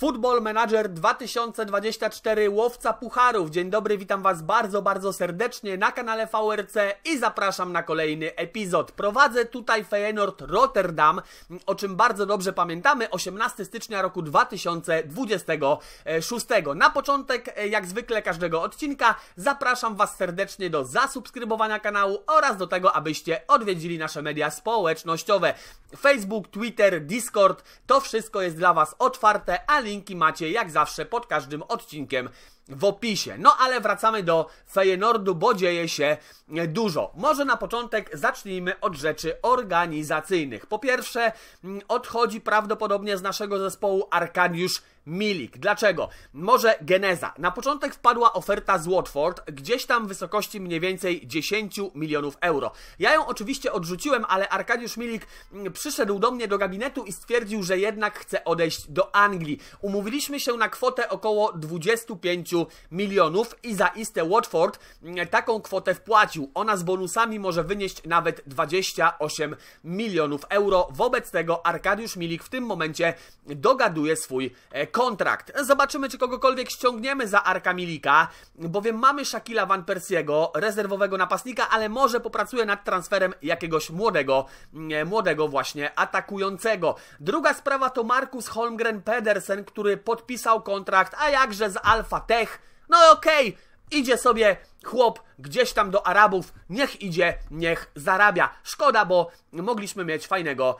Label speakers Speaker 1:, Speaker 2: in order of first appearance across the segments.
Speaker 1: Football Manager 2024 Łowca Pucharów. Dzień dobry, witam Was bardzo, bardzo serdecznie na kanale VRC i zapraszam na kolejny epizod. Prowadzę tutaj Feyenoord Rotterdam, o czym bardzo dobrze pamiętamy, 18 stycznia roku 2026. Na początek, e, jak zwykle każdego odcinka, zapraszam Was serdecznie do zasubskrybowania kanału oraz do tego, abyście odwiedzili nasze media społecznościowe. Facebook, Twitter, Discord, to wszystko jest dla Was otwarte, a linki macie jak zawsze pod każdym odcinkiem w opisie. No ale wracamy do Feyenoordu, bo dzieje się e, dużo. Może na początek zacznijmy od rzeczy organizacyjnych. Po pierwsze, mm, odchodzi prawdopodobnie z naszego zespołu Arkadiusz Milik. Dlaczego? Może geneza. Na początek wpadła oferta z Watford, gdzieś tam w wysokości mniej więcej 10 milionów euro. Ja ją oczywiście odrzuciłem, ale Arkadiusz Milik mm, przyszedł do mnie do gabinetu i stwierdził, że jednak chce odejść do Anglii. Umówiliśmy się na kwotę około 25 milionów i zaiste Watford mm, taką kwotę wpłacił. Ona z bonusami może wynieść nawet 28 milionów euro. Wobec tego Arkadiusz Milik w tym momencie dogaduje swój e, kontrakt. Zobaczymy, czy kogokolwiek ściągniemy za Arka Milika, bowiem mamy Shakila Van Persiego, rezerwowego napastnika, ale może popracuje nad transferem jakiegoś młodego, mm, e, młodego właśnie atakującego. Druga sprawa to Markus Holmgren Pedersen, który podpisał kontrakt, a jakże z Alfa T no okej, okay, idzie sobie chłop gdzieś tam do Arabów, niech idzie, niech zarabia. Szkoda, bo mogliśmy mieć fajnego,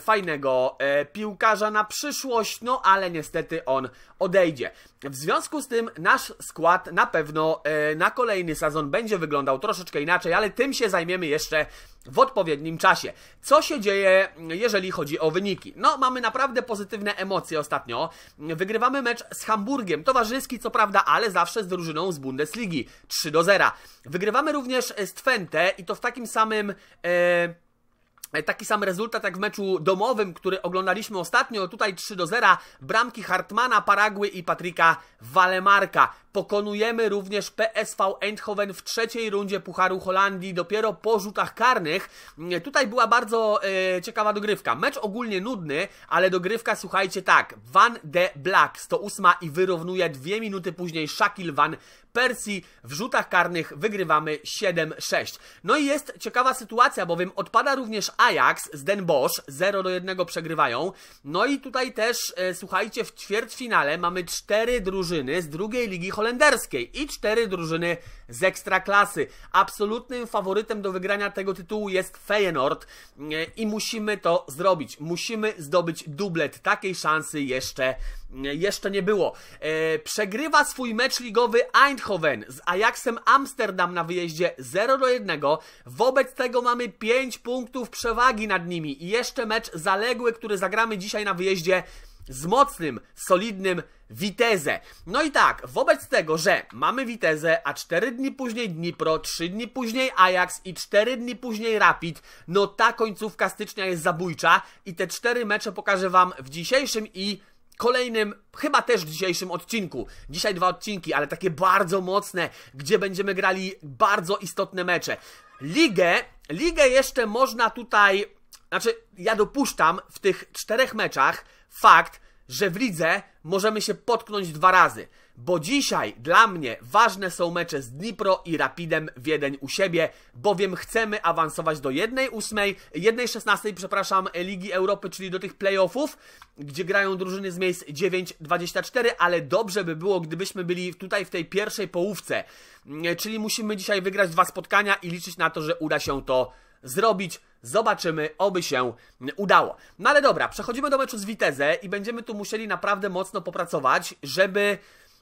Speaker 1: fajnego e, piłkarza na przyszłość, no ale niestety on odejdzie. W związku z tym nasz skład na pewno e, na kolejny sezon będzie wyglądał troszeczkę inaczej, ale tym się zajmiemy jeszcze w odpowiednim czasie. Co się dzieje, jeżeli chodzi o wyniki? No, mamy naprawdę pozytywne emocje ostatnio. Wygrywamy mecz z Hamburgiem, towarzyski co prawda, ale zawsze z drużyną z Bundesligi. 3 do zera. Wygrywamy również e, z Twente i to w takim samym... E, e, Taki sam rezultat jak w meczu domowym, który oglądaliśmy ostatnio, tutaj 3 do 0, bramki Hartmana, Paragły i Patryka Walemarka. Pokonujemy również PSV Eindhoven w trzeciej rundzie Pucharu Holandii, dopiero po rzutach karnych. Mm, tutaj była bardzo e, ciekawa dogrywka. Mecz ogólnie nudny, ale dogrywka, słuchajcie tak, Van de Black 108 i wyrównuje dwie minuty później Shakil Van Persji w rzutach karnych wygrywamy 7-6. No i jest ciekawa sytuacja, bowiem odpada również Ajax z Den Bosch, 0-1 przegrywają. No i tutaj też, e, słuchajcie, w ćwierćfinale mamy cztery drużyny z drugiej ligi holenderskiej i cztery drużyny z ekstraklasy. Absolutnym faworytem do wygrania tego tytułu jest Feyenoord e, i musimy to zrobić. Musimy zdobyć dublet. Takiej szansy jeszcze nie jeszcze nie było. E, przegrywa swój mecz ligowy Eindhoven z Ajaxem Amsterdam na wyjeździe 0 do 1. Wobec tego mamy 5 punktów przewagi nad nimi i jeszcze mecz zaległy, który zagramy dzisiaj na wyjeździe z mocnym, solidnym Witezę. No i tak, wobec tego, że mamy Witezę, a 4 dni później Dnipro, 3 dni później Ajax i 4 dni później Rapid, no ta końcówka stycznia jest zabójcza i te 4 mecze pokażę Wam w dzisiejszym i kolejnym, chyba też w dzisiejszym odcinku. Dzisiaj dwa odcinki, ale takie bardzo mocne, gdzie będziemy grali bardzo istotne mecze. Ligę, ligę jeszcze można tutaj, znaczy ja dopuszczam w tych czterech meczach fakt, że w lidze możemy się potknąć dwa razy. Bo dzisiaj dla mnie ważne są mecze z Dnipro i Rapidem Wiedeń u siebie, bowiem chcemy awansować do 1.8, 1.16, przepraszam, Ligi Europy, czyli do tych playoffów, gdzie grają drużyny z miejsc 9-24, ale dobrze by było, gdybyśmy byli tutaj w tej pierwszej połówce. Mm, czyli musimy dzisiaj wygrać dwa spotkania i liczyć na to, że uda się to zrobić. Zobaczymy, oby się mm, udało. No ale dobra, przechodzimy do meczu z Witezę i będziemy tu musieli naprawdę mocno popracować, żeby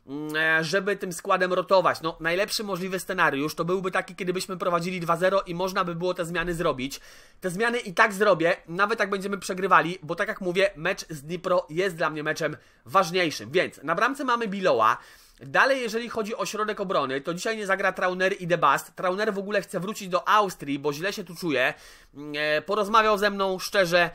Speaker 1: Mm, e, żeby tym składem rotować. No, najlepszy możliwy scenariusz to byłby taki, kiedybyśmy prowadzili 2-0 i można by było te zmiany zrobić. Te zmiany i tak zrobię, nawet jak będziemy przegrywali, bo tak jak mówię, mecz z Dnipro jest dla mnie meczem ważniejszym. Więc na bramce mamy Biloa. Dalej, jeżeli chodzi o środek obrony, to dzisiaj nie zagra Trauner i Debast. Trauner w ogóle chce wrócić do Austrii, bo źle się tu czuje. Mm, e, porozmawiał ze mną szczerze,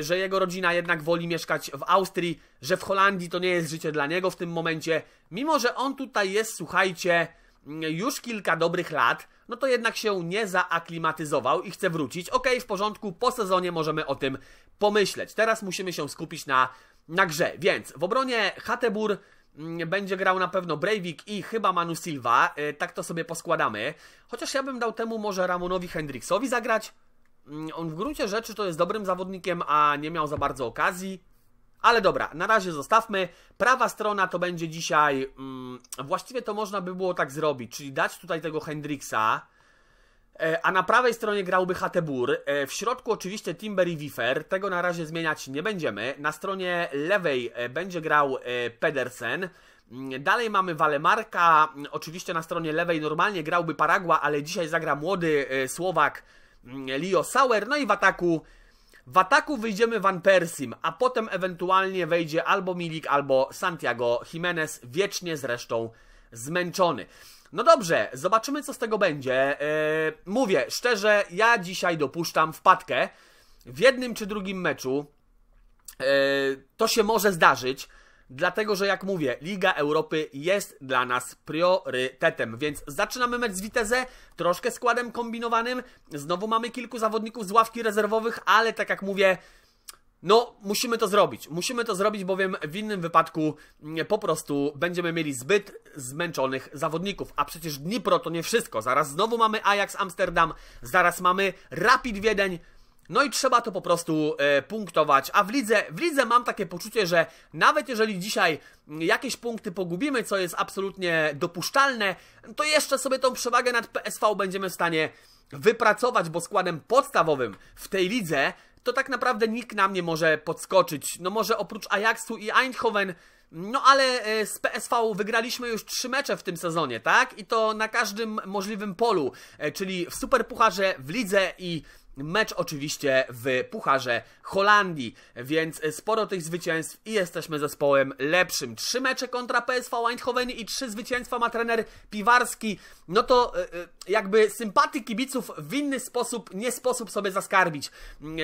Speaker 1: że jego rodzina jednak woli mieszkać w Austrii, że w Holandii to nie jest życie dla niego w tym momencie. Mimo, że on tutaj jest, słuchajcie, mm, już kilka dobrych lat, no to jednak się nie zaaklimatyzował i chce wrócić. Ok, w porządku, po sezonie możemy o tym pomyśleć. Teraz musimy się skupić na, na grze. Więc w obronie Hatebur Mm, będzie grał na pewno Breivik i chyba Manu Silva, y, tak to sobie poskładamy. Chociaż ja bym dał temu może Ramonowi Hendriksowi zagrać. Mm, on w gruncie rzeczy to jest dobrym zawodnikiem, a nie miał za bardzo okazji. Ale dobra, na razie zostawmy. Prawa strona to będzie dzisiaj... Mm, właściwie to można by było tak zrobić, czyli dać tutaj tego Hendriksa E, a na prawej stronie grałby Hatebur. E, w środku oczywiście Timber i Wifer, tego na razie zmieniać nie będziemy. Na stronie lewej e, będzie grał Pedersen. Mm, dalej mamy Walemarka, mm, oczywiście na stronie lewej normalnie grałby Paragua, ale dzisiaj zagra młody Słowak mm, Leo Sauer. No i w ataku, w ataku wyjdziemy Van Persim, a potem ewentualnie wejdzie albo Milik, albo Santiago Jimenez, wiecznie zresztą zmęczony. No dobrze, zobaczymy co z tego będzie. Yy, mówię, szczerze, ja dzisiaj dopuszczam wpadkę w jednym czy drugim meczu. Yy, to się może zdarzyć. Dlatego, że jak mówię, Liga Europy jest dla nas priorytetem, więc zaczynamy mecz z Witeze, troszkę składem kombinowanym, znowu mamy kilku zawodników z ławki rezerwowych, ale tak jak mówię, no, musimy to zrobić. Musimy to zrobić, bowiem w innym wypadku mm, po prostu będziemy mieli zbyt zmęczonych zawodników. A przecież Dnipro to nie wszystko. Zaraz znowu mamy Ajax Amsterdam, zaraz mamy Rapid Wiedeń. No i trzeba to po prostu e, punktować. A w lidze, w lidze mam takie poczucie, że nawet jeżeli dzisiaj mm, jakieś punkty pogubimy, co jest absolutnie dopuszczalne, to jeszcze sobie tą przewagę nad PSV będziemy w stanie wypracować, bo składem podstawowym w tej lidze to tak naprawdę nikt nam nie może podskoczyć. No może oprócz Ajaxu i Eindhoven, no ale e, z PSV wygraliśmy już trzy mecze w tym sezonie, tak? I to na każdym możliwym polu, e, czyli w Superpucharze, w Lidze i Mecz oczywiście w Pucharze Holandii, więc sporo tych zwycięstw i jesteśmy zespołem lepszym. Trzy mecze kontra PSV Eindhoven i trzy zwycięstwa ma trener Piwarski. No to e, e, jakby sympatii kibiców w inny sposób nie sposób sobie zaskarbić.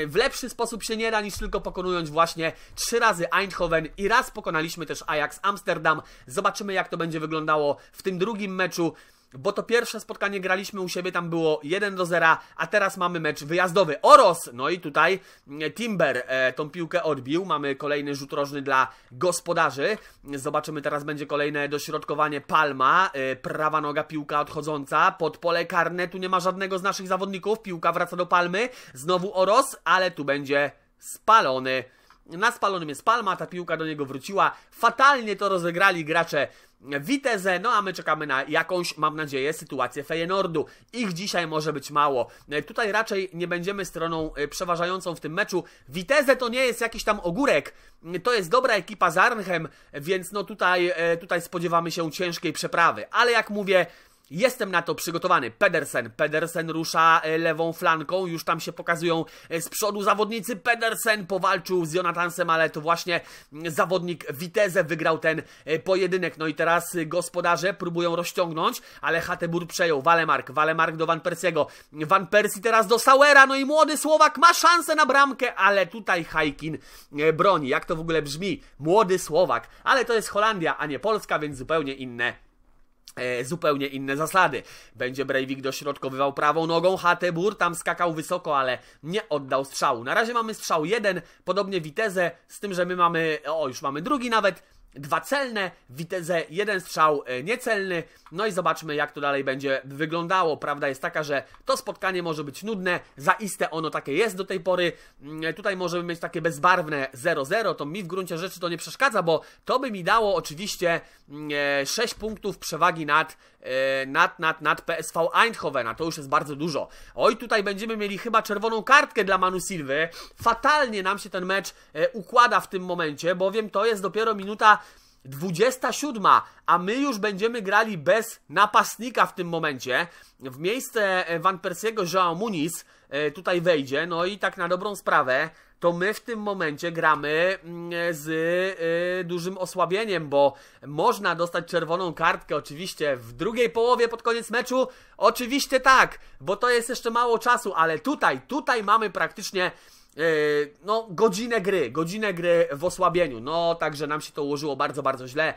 Speaker 1: W lepszy sposób się nie da niż tylko pokonując właśnie trzy razy Eindhoven i raz pokonaliśmy też Ajax Amsterdam. Zobaczymy jak to będzie wyglądało w tym drugim meczu bo to pierwsze spotkanie graliśmy u siebie, tam było 1 do 0, a teraz mamy mecz wyjazdowy. Oros, no i tutaj mm, Timber e, tą piłkę odbił, mamy kolejny rzut rożny dla gospodarzy. Zobaczymy, teraz będzie kolejne dośrodkowanie Palma, e, prawa noga piłka odchodząca, pod pole karne, tu nie ma żadnego z naszych zawodników, piłka wraca do Palmy, znowu Oros, ale tu będzie spalony. Na spalonym jest Palma, ta piłka do niego wróciła. Fatalnie to rozegrali gracze Witezę, no a my czekamy na jakąś, mam nadzieję, sytuację Feyenoordu. Ich dzisiaj może być mało. E, tutaj raczej nie będziemy stroną e, przeważającą w tym meczu. Witezę to nie jest jakiś tam ogórek, e, to jest dobra ekipa z Arnhem, więc no tutaj, tutaj spodziewamy się ciężkiej przeprawy. Ale jak mówię, Jestem na to przygotowany. Pedersen. Pedersen rusza e, lewą flanką. Już tam się pokazują e, z przodu zawodnicy. Pedersen powalczył z Jonatansem, ale to właśnie mm, zawodnik Witeze wygrał ten e, pojedynek. No i teraz gospodarze próbują rozciągnąć, ale Hatebur przejął. Walemark. Walemark do Van Persiego. Van Persi teraz do Sauera. No i młody Słowak ma szansę na bramkę, ale tutaj Hajkin broni. Jak to w ogóle brzmi? Młody Słowak. Ale to jest Holandia, a nie Polska, więc zupełnie inne E, zupełnie inne zasady. Będzie Breivik dośrodkowywał prawą nogą, Hatebur tam skakał wysoko, ale nie oddał strzału. Na razie mamy strzał jeden, podobnie Witezę, z tym, że my mamy, o już mamy drugi nawet, dwa celne, Witezę jeden strzał e, niecelny. No i zobaczmy jak to dalej będzie wyglądało. Prawda jest taka, że to spotkanie może być nudne, zaiste ono takie jest do tej pory. Mm, e, tutaj możemy mieć takie bezbarwne 0-0, to mi w gruncie rzeczy to nie przeszkadza, bo to by mi dało oczywiście 6 mm, e, punktów przewagi nad, nad, nad, nad PSV a To już jest bardzo dużo. Oj, tutaj będziemy mieli chyba czerwoną kartkę dla Manu Silwy. Fatalnie nam się ten mecz układa w tym momencie, bowiem to jest dopiero minuta 27, a my już będziemy grali bez napastnika w tym momencie. W miejsce e, Van Persiego Joao Muniz e, tutaj wejdzie, no i tak na dobrą sprawę, to my w tym momencie gramy mm, z e, dużym osłabieniem, bo można dostać czerwoną kartkę oczywiście w drugiej połowie pod koniec meczu. Oczywiście tak, bo to jest jeszcze mało czasu, ale tutaj, tutaj mamy praktycznie E, no, godzinę gry, godzinę gry w osłabieniu. No, także nam się to ułożyło bardzo, bardzo źle.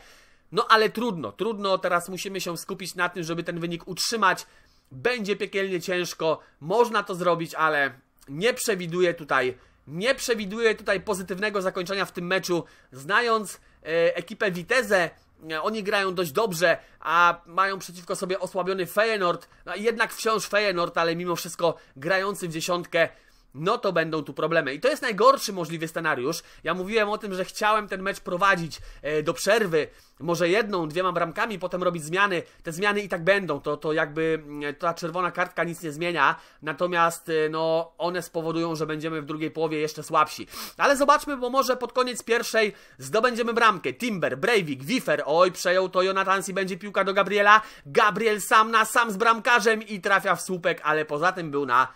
Speaker 1: No, ale trudno, trudno. Teraz musimy się skupić na tym, żeby ten wynik utrzymać. Będzie piekielnie ciężko, można to zrobić, ale nie przewiduję tutaj, nie przewiduję tutaj pozytywnego zakończenia w tym meczu. Znając e, ekipę Witezę, e, oni grają dość dobrze, a mają przeciwko sobie osłabiony Feyenoord. No, jednak wciąż Feyenoord, ale mimo wszystko grający w dziesiątkę no to będą tu problemy. I to jest najgorszy możliwy scenariusz. Ja mówiłem o tym, że chciałem ten mecz prowadzić e, do przerwy, może jedną, dwiema bramkami, potem robić zmiany. Te zmiany i tak będą, to, to jakby mm, ta czerwona kartka nic nie zmienia, natomiast e, no, one spowodują, że będziemy w drugiej połowie jeszcze słabsi. Ale zobaczmy, bo może pod koniec pierwszej zdobędziemy bramkę. Timber, Breivik, Wiffer, oj, przejął to Jonathan i będzie piłka do Gabriela. Gabriel sam na sam z bramkarzem i trafia w słupek, ale poza tym był na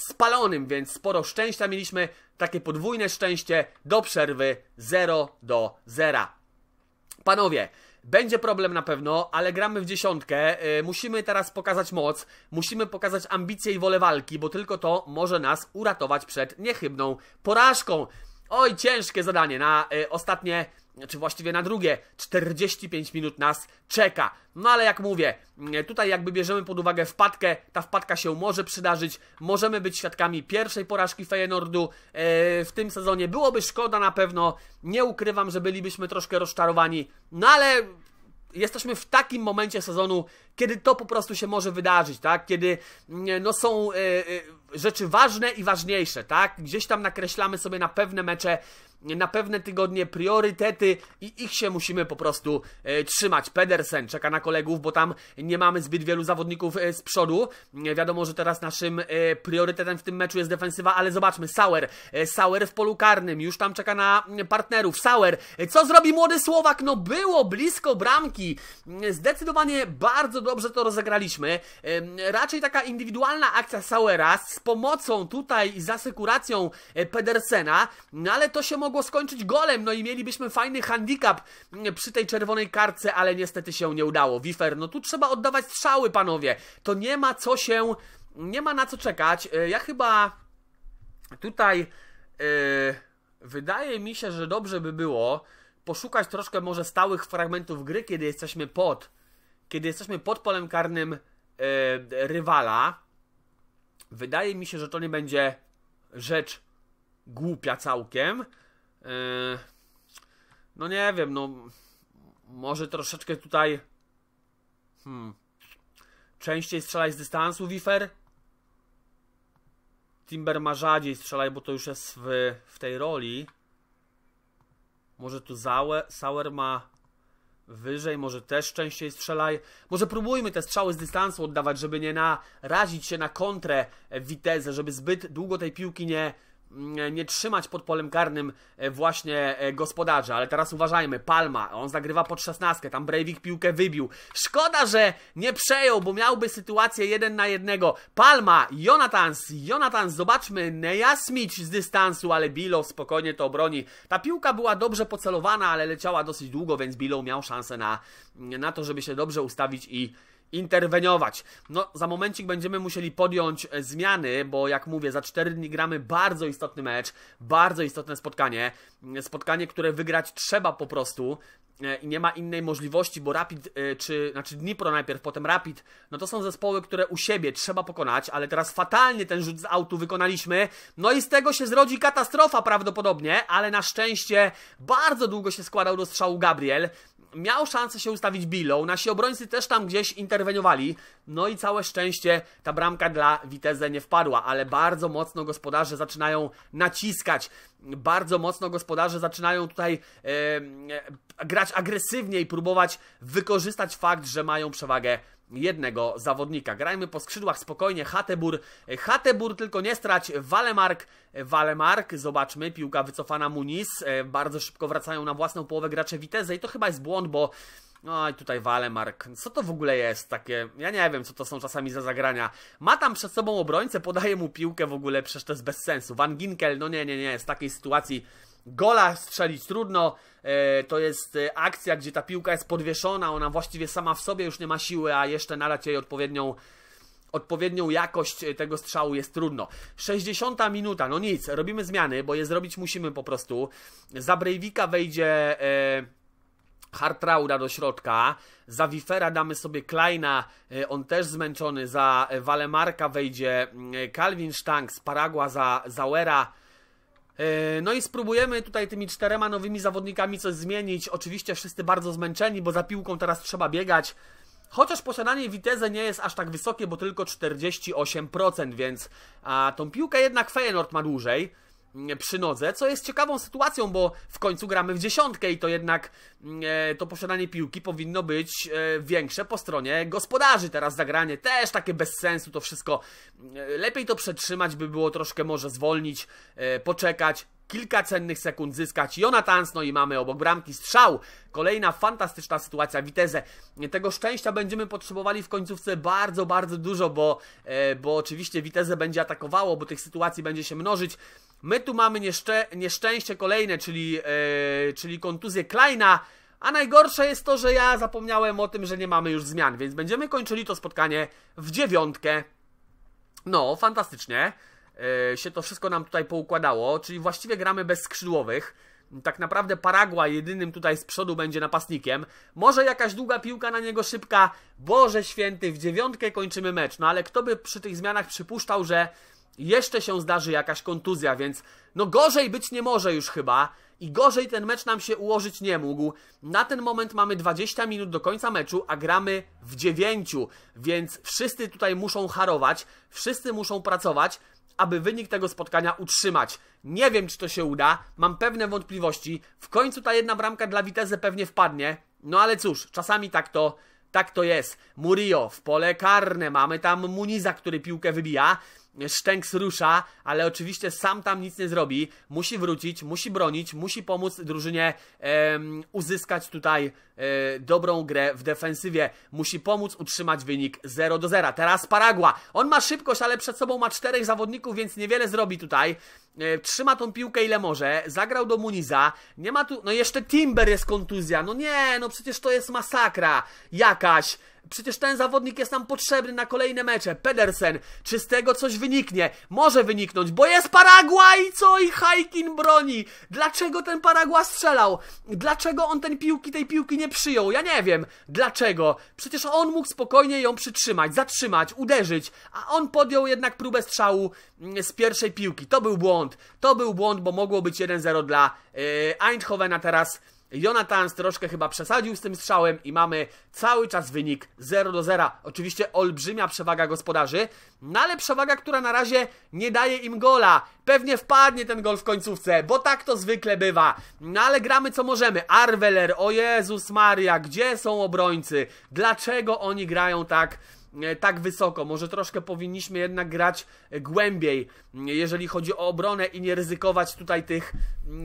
Speaker 1: spalonym, więc sporo szczęścia mieliśmy. Takie podwójne szczęście do przerwy 0 do 0. Panowie, będzie problem na pewno, ale gramy w dziesiątkę. Y, musimy teraz pokazać moc, musimy pokazać ambicje i wolę walki, bo tylko to może nas uratować przed niechybną porażką. Oj, ciężkie zadanie na y, ostatnie, czy znaczy właściwie na drugie 45 minut nas czeka. No ale jak mówię, y, tutaj jakby bierzemy pod uwagę wpadkę, ta wpadka się może przydarzyć, możemy być świadkami pierwszej porażki Feyenoordu y, w tym sezonie. Byłoby szkoda na pewno, nie ukrywam, że bylibyśmy troszkę rozczarowani, no ale jesteśmy w takim momencie sezonu, kiedy to po prostu się może wydarzyć, tak? Kiedy mm, no, są e, e, rzeczy ważne i ważniejsze, tak? Gdzieś tam nakreślamy sobie na pewne mecze na pewne tygodnie priorytety i ich się musimy po prostu e, trzymać. Pedersen czeka na kolegów, bo tam nie mamy zbyt wielu zawodników e, z przodu. E, wiadomo, że teraz naszym e, priorytetem w tym meczu jest defensywa, ale zobaczmy, Sauer. E, Sauer w polu karnym, już tam czeka na mm, partnerów. Sauer, e, co zrobi młody Słowak? No było blisko bramki. Zdecydowanie bardzo dobrze to rozegraliśmy. Raczej taka indywidualna akcja Sauera z pomocą tutaj i z asekuracją Pedersena, no ale to się może mogło skończyć golem, no i mielibyśmy fajny handicap przy tej czerwonej kartce, ale niestety się nie udało. Wifer, no tu trzeba oddawać strzały, panowie. To nie ma co się... Nie ma na co czekać. E, ja chyba tutaj... Yy, wydaje mi się, że dobrze by było poszukać troszkę może stałych fragmentów gry, kiedy jesteśmy pod... Kiedy jesteśmy pod polem karnym yy, rywala. Wydaje mi się, że to nie będzie rzecz głupia całkiem. Yy, no nie wiem, no może troszeczkę tutaj hmm, częściej strzelać z dystansu Wifer. Timber ma rzadziej strzelać bo to już jest w, w tej roli. Może tu Sauer ma wyżej, może też częściej strzelaj. Może próbujmy te strzały z dystansu oddawać, żeby nie narazić się na kontrę Witezę, żeby zbyt długo tej piłki nie, nie trzymać pod polem karnym e, właśnie e, gospodarza, ale teraz uważajmy, Palma, on zagrywa pod szesnastkę, tam Breivik piłkę wybił. Szkoda, że nie przejął, bo miałby sytuację jeden na jednego. Palma, Jonatans, Jonatans, zobaczmy, Nejasmić z dystansu, ale Bilo spokojnie to obroni. Ta piłka była dobrze pocelowana, ale leciała dosyć długo, więc Bilo miał szansę na, na to, żeby się dobrze ustawić i interweniować. No, za momencik będziemy musieli podjąć e, zmiany, bo jak mówię, za 4 dni gramy bardzo istotny mecz, bardzo istotne spotkanie. Mm, spotkanie, które wygrać trzeba po prostu e, i nie ma innej możliwości, bo Rapid, e, czy znaczy Dnipro najpierw, potem Rapid, no to są zespoły, które u siebie trzeba pokonać, ale teraz fatalnie ten rzut z autu wykonaliśmy, no i z tego się zrodzi katastrofa prawdopodobnie, ale na szczęście bardzo długo się składał do strzału Gabriel, miał szansę się ustawić bilą, nasi obrońcy też tam gdzieś interweniowali, no i całe szczęście ta bramka dla Witeze nie wpadła, ale bardzo mocno gospodarze zaczynają naciskać, bardzo mocno gospodarze zaczynają tutaj e, grać agresywnie i próbować wykorzystać fakt, że mają przewagę jednego zawodnika. Grajmy po skrzydłach spokojnie. Hatebur, Hatebur tylko nie strać. Walemark, Walemark, zobaczmy, piłka wycofana Muniz. E, bardzo szybko wracają na własną połowę gracze Witeze i to chyba jest błąd, bo Oj, tutaj Walemark. Co to w ogóle jest takie? Ja nie wiem, co to są czasami za zagrania. Ma tam przed sobą obrońcę, podaje mu piłkę w ogóle, przecież to jest bez sensu. Van Ginkel, no nie, nie, nie, z takiej sytuacji Gola strzelić trudno, e, to jest e, akcja, gdzie ta piłka jest podwieszona, ona właściwie sama w sobie już nie ma siły, a jeszcze nadać jej odpowiednią, odpowiednią jakość e, tego strzału jest trudno. 60 minuta, no nic, robimy zmiany, bo je zrobić musimy po prostu. Za Breivika wejdzie Hartrauda do środka, za Wifera damy sobie Kleina, on też zmęczony, za Walemarka wejdzie mm, Calvin Stank z Paragua, za Zauera, za E, no i spróbujemy tutaj tymi czterema nowymi zawodnikami coś zmienić. Oczywiście wszyscy bardzo zmęczeni, bo za piłką teraz trzeba biegać. Chociaż posiadanie Witeze nie jest aż tak wysokie, bo tylko 48%, więc a, tą piłkę jednak Feyenoord ma dłużej. Mm, przy nodze, co jest ciekawą sytuacją, bo w końcu gramy w dziesiątkę i to jednak mm, e, to posiadanie piłki powinno być e, większe po stronie gospodarzy. Teraz zagranie też takie bez sensu, to wszystko mm, e, lepiej to przetrzymać, by było troszkę może zwolnić, e, poczekać, kilka cennych sekund zyskać. Jonatans, no i mamy obok bramki strzał. Kolejna fantastyczna sytuacja Witeze. Tego szczęścia będziemy potrzebowali w końcówce bardzo, bardzo dużo, bo, e, bo oczywiście Witeze będzie atakowało, bo tych sytuacji będzie się mnożyć. My tu mamy nieszczę nieszczęście kolejne, czyli, yy, czyli kontuzję Kleina. A najgorsze jest to, że ja zapomniałem o tym, że nie mamy już zmian, więc będziemy kończyli to spotkanie w dziewiątkę. No, fantastycznie. Yy, się to wszystko nam tutaj poukładało, czyli właściwie gramy bez skrzydłowych. Tak naprawdę Paragua jedynym tutaj z przodu będzie napastnikiem. Może jakaś długa piłka na niego szybka. Boże święty, w dziewiątkę kończymy mecz. No ale kto by przy tych zmianach przypuszczał, że jeszcze się zdarzy jakaś kontuzja, więc no gorzej być nie może już chyba. I gorzej ten mecz nam się ułożyć nie mógł. Na ten moment mamy 20 minut do końca meczu, a gramy w 9, więc wszyscy tutaj muszą harować, wszyscy muszą pracować, aby wynik tego spotkania utrzymać. Nie wiem, czy to się uda, mam pewne wątpliwości. W końcu ta jedna bramka dla Witezy pewnie wpadnie, no ale cóż, czasami tak to tak to jest. Murillo w pole karne, mamy tam Muniza, który piłkę wybija. Sztęks rusza, ale oczywiście sam tam nic nie zrobi. Musi wrócić, musi bronić, musi pomóc drużynie uzyskać tutaj e, dobrą grę w defensywie. Musi pomóc utrzymać wynik 0 do 0. Teraz Paragua. On ma szybkość, ale przed sobą ma czterech zawodników, więc niewiele zrobi tutaj. E, trzyma tą piłkę ile może. Zagrał do Muniza. Nie ma tu... No jeszcze Timber jest kontuzja. No nie, no przecież to jest masakra jakaś. Przecież ten zawodnik jest nam potrzebny na kolejne mecze. Pedersen, czy z tego coś wyniknie? Może wyniknąć, bo jest i co i Hajkin broni. Dlaczego ten Paragła strzelał? Dlaczego on ten piłki, tej piłki nie przyjął? Ja nie wiem. Dlaczego? Przecież on mógł spokojnie ją przytrzymać, zatrzymać, uderzyć, a on podjął jednak próbę strzału mm, z pierwszej piłki. To był błąd. To był błąd, bo mogło być 1-0 dla yy, Eindhovena teraz. Jonathan troszkę chyba przesadził z tym strzałem i mamy cały czas wynik 0 do 0. Oczywiście olbrzymia przewaga gospodarzy, no ale przewaga, która na razie nie daje im gola. Pewnie wpadnie ten gol w końcówce, bo tak to zwykle bywa. No ale gramy co możemy. Arweler, o Jezus Maria, gdzie są obrońcy? Dlaczego oni grają tak E, tak wysoko. Może troszkę powinniśmy jednak grać e, głębiej, jeżeli chodzi o obronę i nie ryzykować tutaj tych,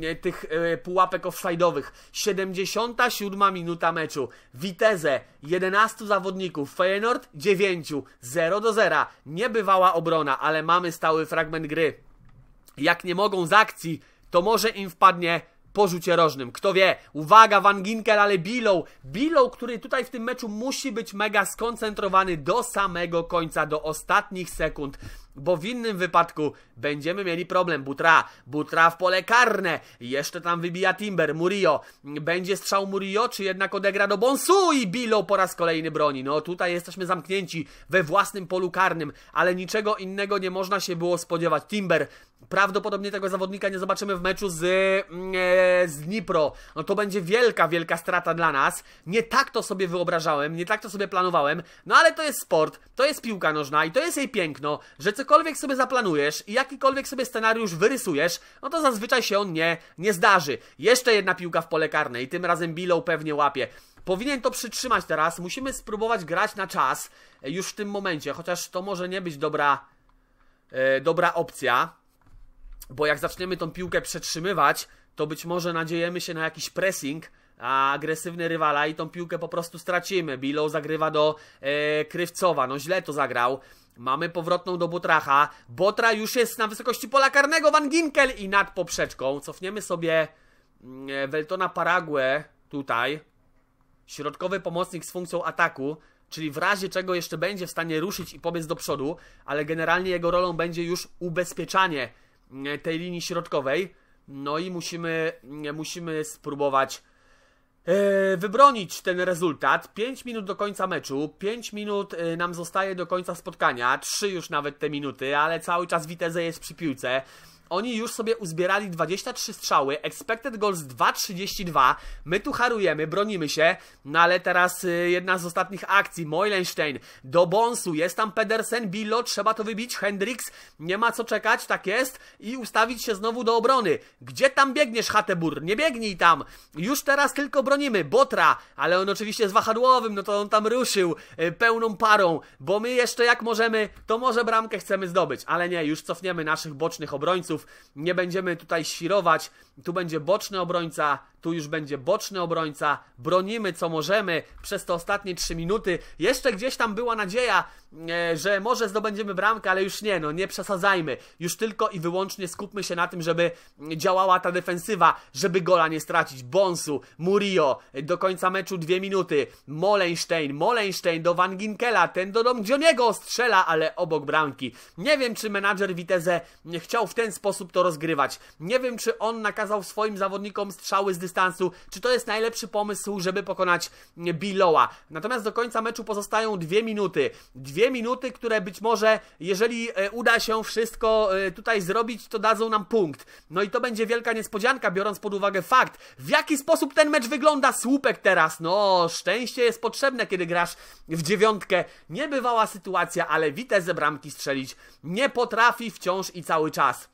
Speaker 1: e, tych pułapek offside'owych. 77 minuta meczu. Witezę 11 zawodników, Feyenoord 9, 0 do 0. Niebywała obrona, ale mamy stały fragment gry. Jak nie mogą z akcji, to może im wpadnie po rzucie rożnym. Kto wie, uwaga, Van Ginkel, ale Bilow. Bilow, który tutaj w tym meczu musi być mega skoncentrowany do samego końca, do ostatnich sekund. Bo w innym wypadku będziemy mieli problem. Butra, Butra w pole karne. Jeszcze tam wybija Timber, Murillo. Będzie strzał Murillo, czy jednak odegra do Bonsu i Bilo po raz kolejny broni. No tutaj jesteśmy zamknięci we własnym polu karnym, ale niczego innego nie można się było spodziewać. Timber, prawdopodobnie tego zawodnika nie zobaczymy w meczu z, mm, e, z Dnipro. No to będzie wielka, wielka strata dla nas. Nie tak to sobie wyobrażałem, nie tak to sobie planowałem, no ale to jest sport, to jest piłka nożna i to jest jej piękno, że cokolwiek sobie zaplanujesz i jakikolwiek sobie scenariusz wyrysujesz, no to zazwyczaj się on nie, nie zdarzy. Jeszcze jedna piłka w pole karne i tym razem Bilow pewnie łapie. Powinien to przytrzymać teraz, musimy spróbować grać na czas e, już w tym momencie, chociaż to może nie być dobra, e, dobra opcja, bo jak zaczniemy tą piłkę przetrzymywać, to być może nadziejemy się na jakiś pressing, a agresywny rywala i tą piłkę po prostu stracimy. Bilo zagrywa do e, Krywcowa, no źle to zagrał. Mamy powrotną do Botracha. Botra już jest na wysokości pola karnego. Van Ginkel i nad poprzeczką. Cofniemy sobie mm, e, Weltona Paragłę tutaj. Środkowy pomocnik z funkcją ataku, czyli w razie czego jeszcze będzie w stanie ruszyć i pobiec do przodu, ale generalnie jego rolą będzie już ubezpieczanie mm, tej linii środkowej. No i musimy, mm, musimy spróbować E, wybronić ten rezultat. 5 minut do końca meczu, 5 minut e, nam zostaje do końca spotkania, 3 już nawet te minuty, ale cały czas Witeze jest przy piłce. Oni już sobie uzbierali 23 strzały, expected goals 2,32. My tu harujemy, bronimy się, no ale teraz y, jedna z ostatnich akcji. Moilenstein do Bonsu, jest tam Pedersen, Billo, trzeba to wybić, Hendrix, nie ma co czekać, tak jest. I ustawić się znowu do obrony. Gdzie tam biegniesz, Hatebur? Nie biegnij tam. Już teraz tylko bronimy. Botra, ale on oczywiście z wahadłowym, no to on tam ruszył y, pełną parą, bo my jeszcze jak możemy, to może bramkę chcemy zdobyć. Ale nie, już cofniemy naszych bocznych obrońców. Nie będziemy tutaj świrować. Tu będzie boczny obrońca, tu już będzie boczny obrońca, bronimy co możemy przez te ostatnie 3 minuty. Jeszcze gdzieś tam była nadzieja, e, że może zdobędziemy bramkę, ale już nie, no nie przesadzajmy. Już tylko i wyłącznie skupmy się na tym, żeby działała ta defensywa, żeby gola nie stracić. Bonsu, Murillo, do końca meczu 2 minuty, Molenstein, Molenstein do Van Ginkela, ten do Dom Gioniego strzela, ale obok bramki. Nie wiem, czy menadżer Witeze chciał w ten sposób to rozgrywać. Nie wiem, czy on nakazał swoim zawodnikom strzały z dystansu dystansu, czy to jest najlepszy pomysł, żeby pokonać Biloa. Natomiast do końca meczu pozostają dwie minuty. Dwie minuty, które być może, jeżeli e, uda się wszystko e, tutaj zrobić, to dadzą nam punkt. No i to będzie wielka niespodzianka, biorąc pod uwagę fakt, w jaki sposób ten mecz wygląda. Słupek teraz, no szczęście jest potrzebne, kiedy grasz w dziewiątkę. Niebywała sytuacja, ale Witez bramki strzelić nie potrafi wciąż i cały czas.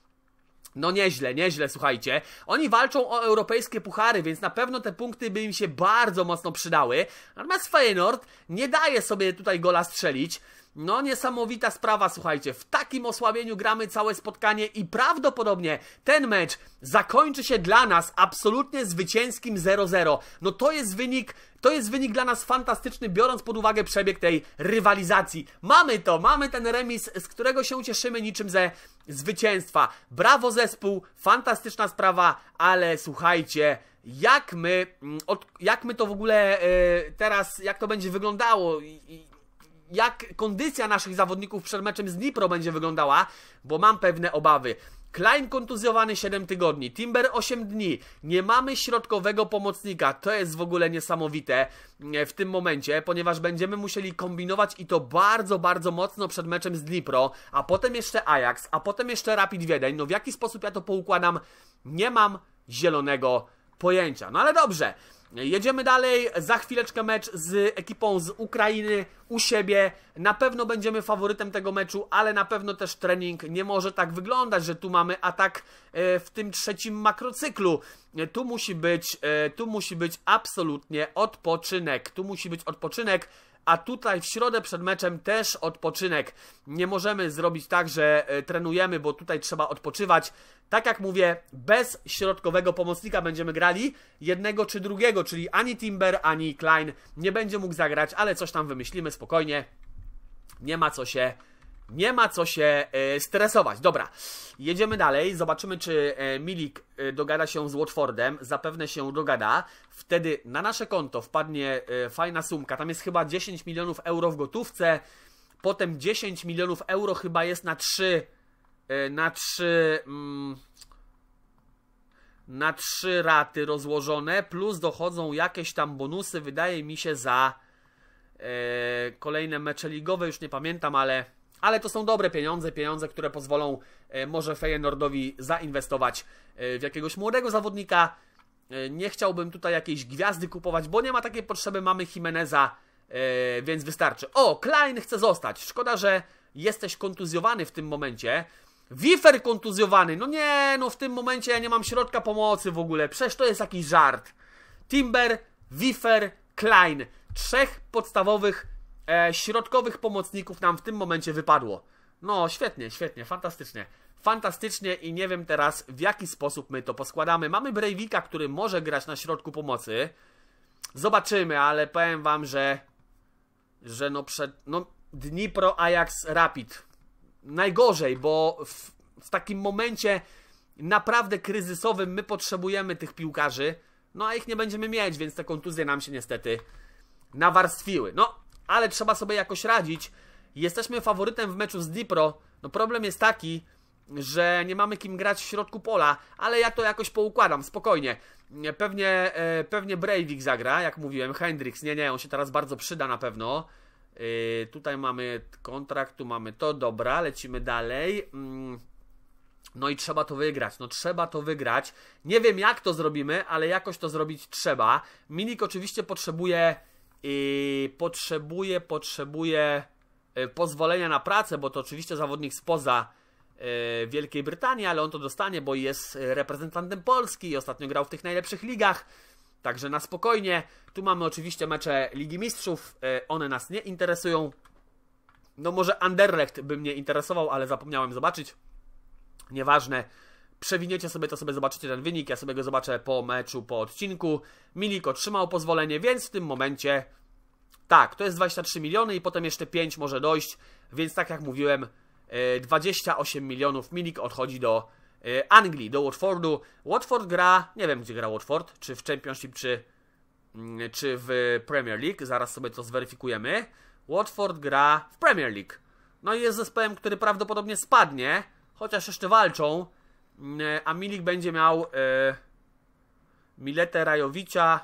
Speaker 1: No nieźle, nieźle, słuchajcie. Oni walczą o europejskie puchary, więc na pewno te punkty by im się bardzo mocno przydały. Natomiast Feyenoord nie daje sobie tutaj gola strzelić. No niesamowita sprawa, słuchajcie. W takim osłabieniu gramy całe spotkanie i prawdopodobnie ten mecz zakończy się dla nas absolutnie zwycięskim 0-0. No to jest wynik, to jest wynik dla nas fantastyczny, biorąc pod uwagę przebieg tej rywalizacji. Mamy to, mamy ten remis, z którego się cieszymy niczym ze zwycięstwa. Brawo zespół, fantastyczna sprawa, ale słuchajcie, jak my, mm, jak my to w ogóle e, teraz, jak to będzie wyglądało jak kondycja naszych zawodników przed meczem z Dnipro będzie wyglądała, bo mam pewne obawy. Klein kontuzjowany 7 tygodni, Timber 8 dni, nie mamy środkowego pomocnika, to jest w ogóle niesamowite e, w tym momencie, ponieważ będziemy musieli kombinować i to bardzo, bardzo mocno przed meczem z Dnipro, a potem jeszcze Ajax, a potem jeszcze Rapid Wiedeń, no w jaki sposób ja to poukładam, nie mam zielonego pojęcia, no ale dobrze, Jedziemy dalej, za chwileczkę mecz z ekipą z Ukrainy u siebie. Na pewno będziemy faworytem tego meczu, ale na pewno też trening nie może tak wyglądać, że tu mamy atak e, w tym trzecim makrocyklu. E, tu musi być, e, tu musi być absolutnie odpoczynek. Tu musi być odpoczynek a tutaj w środę przed meczem też odpoczynek. Nie możemy zrobić tak, że e, trenujemy, bo tutaj trzeba odpoczywać. Tak jak mówię, bez środkowego pomocnika będziemy grali jednego czy drugiego, czyli ani Timber, ani Klein nie będzie mógł zagrać, ale coś tam wymyślimy spokojnie. Nie ma co się nie ma co się e, stresować. Dobra, jedziemy dalej. Zobaczymy, czy e, Milik e, dogada się z Watfordem. Zapewne się dogada. Wtedy na nasze konto wpadnie fajna sumka. Tam jest chyba 10 milionów euro w gotówce. Potem 10 milionów euro chyba jest na 3... Na 3... Mm, na 3 raty rozłożone. Plus dochodzą jakieś tam bonusy, wydaje mi się, za... Kolejne mecze ligowe, już nie pamiętam, ale ale to są dobre pieniądze, pieniądze, które pozwolą e, może Feyenoordowi zainwestować e, w jakiegoś młodego zawodnika. E, nie chciałbym tutaj jakiejś gwiazdy kupować, bo nie ma takiej potrzeby, mamy Jimeneza, więc wystarczy. O, Klein chce zostać. Szkoda, że jesteś kontuzjowany w tym momencie. Wifer kontuzjowany. No nie, no w tym momencie ja nie mam środka pomocy w ogóle. Przecież to jest jakiś żart. Timber, Wifer, Klein. Trzech podstawowych e, środkowych pomocników nam w tym momencie wypadło. No, świetnie, świetnie, fantastycznie. Fantastycznie i nie wiem teraz, w jaki sposób my to poskładamy. Mamy Breivika, który może grać na środku pomocy. Zobaczymy, ale powiem wam, że... Że no przed... No, Dnipro, Ajax, Rapid. Najgorzej, bo w, w takim momencie naprawdę kryzysowym my potrzebujemy tych piłkarzy. No a ich nie będziemy mieć, więc te kontuzje nam się niestety nawarstwiły. No, ale trzeba sobie jakoś radzić. Jesteśmy faworytem w meczu z Dipro. No problem jest taki, że nie mamy kim grać w środku pola, ale ja to jakoś poukładam, spokojnie. Pewnie, e, pewnie Breivik zagra, jak mówiłem, Hendrix, nie, nie, on się teraz bardzo przyda na pewno. E, tutaj mamy kontrakt, tu mamy to, dobra, lecimy dalej. Mm. No i trzeba to wygrać, no trzeba to wygrać. Nie wiem jak to zrobimy, ale jakoś to zrobić trzeba. Milik oczywiście potrzebuje i potrzebuje, potrzebuje e, pozwolenia na pracę, bo to oczywiście zawodnik spoza e, Wielkiej Brytanii, ale on to dostanie, bo jest reprezentantem Polski i ostatnio grał w tych najlepszych ligach. Także na spokojnie. Tu mamy oczywiście mecze Ligi Mistrzów. E, one nas nie interesują. No może Anderlecht by mnie interesował, ale zapomniałem zobaczyć. Nieważne. Przewiniecie sobie to, sobie zobaczycie ten wynik. Ja sobie go zobaczę po meczu, po odcinku. Milik otrzymał pozwolenie, więc w tym momencie tak, to jest 23 miliony i potem jeszcze 5 może dojść. Więc tak jak mówiłem, 28 e, milionów Milik odchodzi do e, Anglii, do Watfordu. Watford gra, nie wiem gdzie gra Watford, czy w Championship, czy, mm, czy w Premier League. Zaraz sobie to zweryfikujemy. Watford gra w Premier League. No i jest zespołem, który prawdopodobnie spadnie, chociaż jeszcze walczą Mm, e, a Milik będzie miał e, Miletę Rajowicza,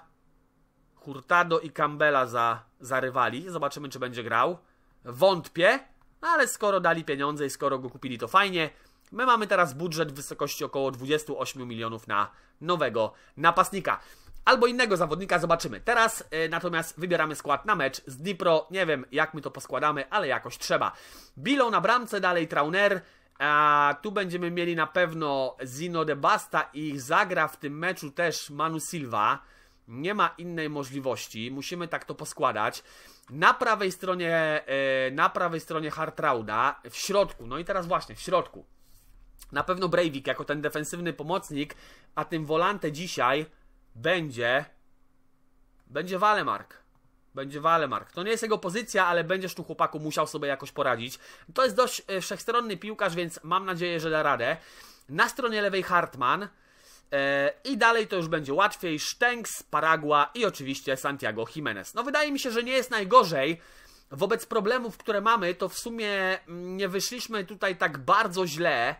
Speaker 1: Hurtado i Campbella za, za rywali. Zobaczymy, czy będzie grał. Wątpię, ale skoro dali pieniądze i skoro go kupili, to fajnie. My mamy teraz budżet w wysokości około 28 milionów na nowego napastnika. Albo innego zawodnika, zobaczymy. Teraz e, natomiast wybieramy skład na mecz z Dnipro. Nie wiem, jak my to poskładamy, ale jakoś trzeba. Bilą na bramce, dalej Trauner, a tu będziemy mieli na pewno Zino de Basta i zagra w tym meczu też Manu Silva. Nie ma innej możliwości, musimy tak to poskładać. Na prawej stronie, e, na prawej stronie Hartrauda, w środku, no i teraz właśnie, w środku. Na pewno Breivik jako ten defensywny pomocnik, a tym Volante dzisiaj będzie, będzie Walemark. Będzie Walemark. To nie jest jego pozycja, ale będziesz tu chłopaku musiał sobie jakoś poradzić. To jest dość e, wszechstronny piłkarz, więc mam nadzieję, że da radę. Na stronie lewej Hartman. E, I dalej to już będzie łatwiej. Sztęks, Paragua i oczywiście Santiago Jimenez. No wydaje mi się, że nie jest najgorzej. Wobec problemów, które mamy, to w sumie mm, nie wyszliśmy tutaj tak bardzo źle.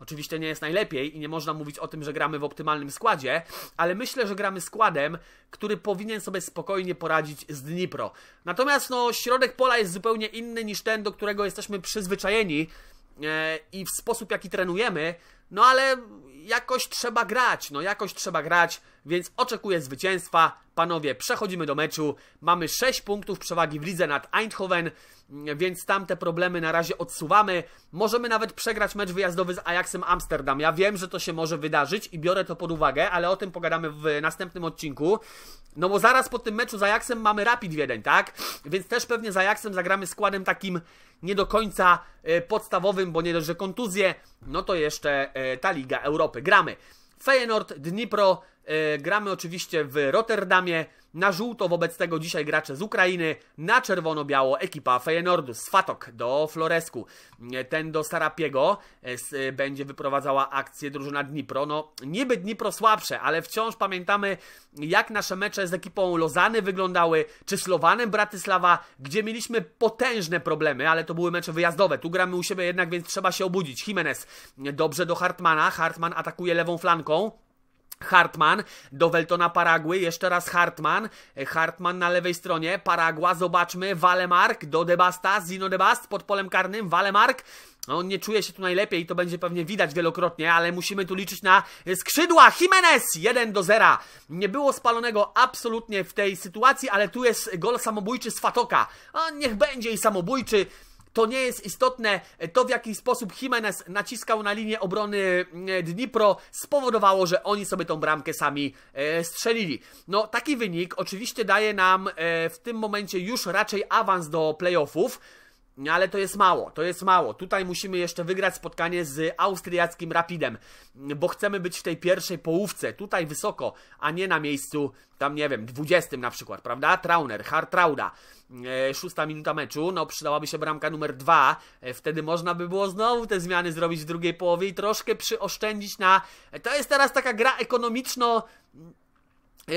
Speaker 1: Oczywiście nie jest najlepiej i nie można mówić o tym, że gramy w optymalnym składzie, ale myślę, że gramy składem, który powinien sobie spokojnie poradzić z Dnipro. Natomiast no, środek pola jest zupełnie inny niż ten, do którego jesteśmy przyzwyczajeni e, i w sposób, jaki trenujemy. No ale jakoś trzeba grać, no jakoś trzeba grać, więc oczekuję zwycięstwa. Panowie, przechodzimy do meczu. Mamy 6 punktów przewagi w lidze nad Eindhoven, więc tamte problemy na razie odsuwamy. Możemy nawet przegrać mecz wyjazdowy z Ajaxem Amsterdam. Ja wiem, że to się może wydarzyć i biorę to pod uwagę, ale o tym pogadamy w następnym odcinku. No bo zaraz po tym meczu z Ajaxem mamy Rapid Wiedeń, tak? Więc też pewnie z Ajaxem zagramy składem takim nie do końca e, podstawowym, bo nie dość, że kontuzje, no to jeszcze e, ta Liga Europy Europy. Gramy Feyenoord, Dnipro, e, gramy oczywiście w Rotterdamie, na żółto wobec tego dzisiaj gracze z Ukrainy, na czerwono-biało ekipa Feyenoordu z Fatok do Floresku. Ten do Sarapiego e, e, będzie wyprowadzała akcję drużyna Dnipro. No niby Dnipro słabsze, ale wciąż pamiętamy jak nasze mecze z ekipą Lozany wyglądały, czy Slowanem Bratysława, gdzie mieliśmy potężne problemy, ale to były mecze wyjazdowe. Tu gramy u siebie jednak, więc trzeba się obudzić. Jimenez dobrze do Hartmana, Hartman atakuje lewą flanką. Hartman do Weltona Paragły, jeszcze raz Hartman, e, Hartman na lewej stronie, Paragła, zobaczmy, Walemark do Debasta, Zino Debast pod polem karnym, Walemark, no, on nie czuje się tu najlepiej i to będzie pewnie widać wielokrotnie, ale musimy tu liczyć na skrzydła. Jimenez 1 do 0. Nie było spalonego absolutnie w tej sytuacji, ale tu jest gol samobójczy z Fatoka. A niech będzie i samobójczy. To nie jest istotne, e, to w jaki sposób Jimenez naciskał na linię obrony mm, e, Dnipro spowodowało, że oni sobie tą bramkę sami e, strzelili. No, taki wynik oczywiście daje nam w tym momencie już raczej awans do playoffów ale to jest mało, to jest mało. Tutaj musimy jeszcze wygrać spotkanie z austriackim Rapidem, bo chcemy być w tej pierwszej połówce, tutaj wysoko, a nie na miejscu, tam nie wiem, 20 na przykład, prawda? Trauner, Hartrauda, e, szósta minuta meczu, no przydałaby się bramka numer dwa. E, wtedy można by było znowu te zmiany zrobić w drugiej połowie i troszkę przyoszczędzić na... To jest teraz taka gra ekonomiczno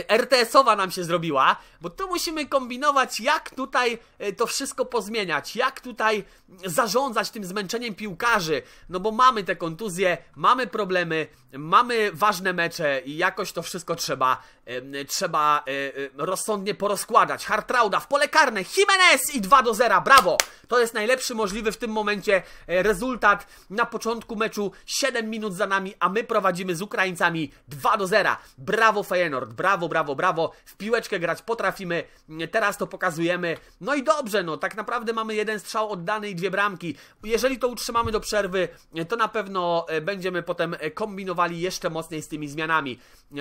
Speaker 1: RTS-owa nam się zrobiła, bo tu musimy kombinować, jak tutaj e, to wszystko pozmieniać, jak tutaj zarządzać tym zmęczeniem piłkarzy, no bo mamy te kontuzje, mamy problemy, mamy ważne mecze i jakoś to wszystko trzeba trzeba e, e, rozsądnie porozkładać. Hartrauda w pole karne, Jimenez i 2 do 0, brawo! To jest najlepszy możliwy w tym momencie e, rezultat. Na początku meczu 7 minut za nami, a my prowadzimy z Ukraińcami 2 do 0. Brawo Feyenoord, brawo, brawo, brawo. W piłeczkę grać potrafimy, teraz to pokazujemy. No i dobrze, no tak naprawdę mamy jeden strzał oddany i dwie bramki. Jeżeli to utrzymamy do przerwy, to na pewno będziemy potem kombinowali jeszcze mocniej z tymi zmianami.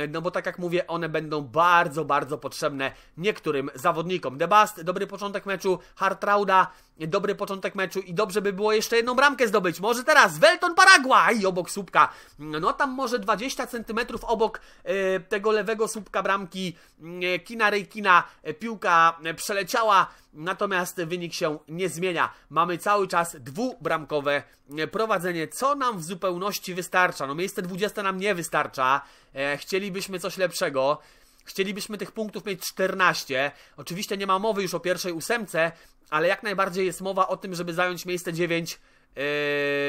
Speaker 1: No bo tak jak mówię, one będą będą bardzo, bardzo potrzebne niektórym zawodnikom. Debast, dobry początek meczu, Hartrauda, dobry początek meczu i dobrze by było jeszcze jedną bramkę zdobyć. Może teraz Welton Paraguay obok słupka. No tam może 20 cm obok e, tego lewego słupka bramki e, Kina Rejkina e, piłka przeleciała, natomiast wynik się nie zmienia. Mamy cały czas dwubramkowe e, prowadzenie, co nam w zupełności wystarcza. No miejsce 20 nam nie wystarcza. E, chcielibyśmy coś lepszego. Chcielibyśmy tych punktów mieć 14. Oczywiście nie ma mowy już o pierwszej ósemce, ale jak najbardziej jest mowa o tym, żeby zająć miejsce 9, yy,